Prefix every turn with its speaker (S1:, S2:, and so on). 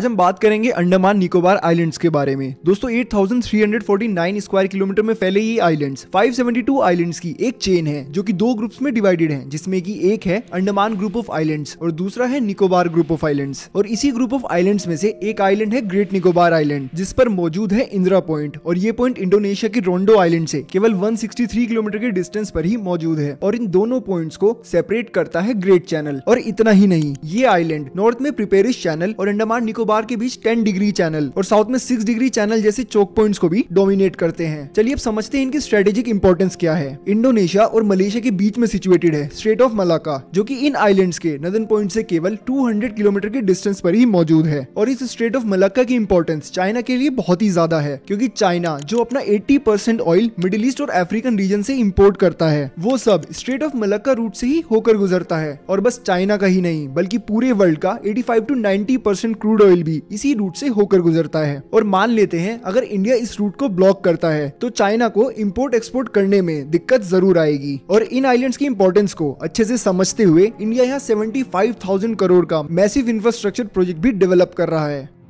S1: आज हम बात करेंगे अंडमान निकोबार आइलैंड्स के बारे में दोस्तों 8,349 स्क्वायर किलोमीटर में फैले ये आइलैंड्स 572 आइलैंड्स की एक चेन है जो कि दो ग्रुप्स में डिवाइडेड है जिसमें कि एक है अंडमान ग्रुप ऑफ आइलैंड्स और दूसरा है निकोबार ग्रुप ऑफ आइलैंड्स और इसी ग्रुप ऑफ आइलैंड्स में से एक आइलैंड है ग्रेट निकोबार आइलैंड जिस पर मौजूद है इंदिरा पॉइंट और ये पॉइंट इंडोनेशिया के रोन्डो आइलैंड से केवल वन किलोमीटर के डिस्टेंस पर ही मौजूद है और इन दोनों पॉइंट्स को सेपरेट करता है ग्रेट चैनल और इतना ही नहीं ये आइलैंड नॉर्थ में प्रिपेरिस चैनल और अंडमान निकोबार निकोबार के बीच टेन डिग्री चैनल और साउथ में सिक्स डिग्री चैनल जैसे चौक पॉइंट को भी डोमिनेट करते हैं चलिए अब समझते हैं इनकी स्ट्रेटेजिक इंपॉर्टेंस क्या है इंडोनेशिया और मलेशिया के बीच में सिचुएटेड है स्ट्रेट ऑफ मलाका जो की इन आईलैंड के नदन पॉइंट से केवल टू किलोमीटर के डिस्टेंस पर ही मौजूद है और इस स्ट्रेट ऑफ मलक्का की इम्पोर्टेंस चाइना के लिए बहुत ही ज्यादा है क्योंकि चाइना जो अपना 80 परसेंट ऑयल मिडिल ईस्ट और अफ्रीकन रीजन से इम्पोर्ट करता है वो सब स्ट्रेट ऑफ मलक्का रूट से ही होकर गुजरता है और बस चाइना का ही नहीं बल्कि पूरे वर्ल्ड का 85 to 90 percent crude oil oil भी इसी रूट से होकर गुजरता है और मान लेते हैं अगर इंडिया इस रूट को ब्लॉक करता है तो चाइना को इम्पोर्ट एक्सपोर्ट करने में दिक्कत जरूर आएगी और इन आइलैंड्स की इम्पोर्टेंस को अच्छे से समझते हुए इंडिया यहाँ थाउजेंड करोड़ का मैसिव इंफ्रास्ट्रक्चर प्रोजेक्ट भी डेवलप कर रहा है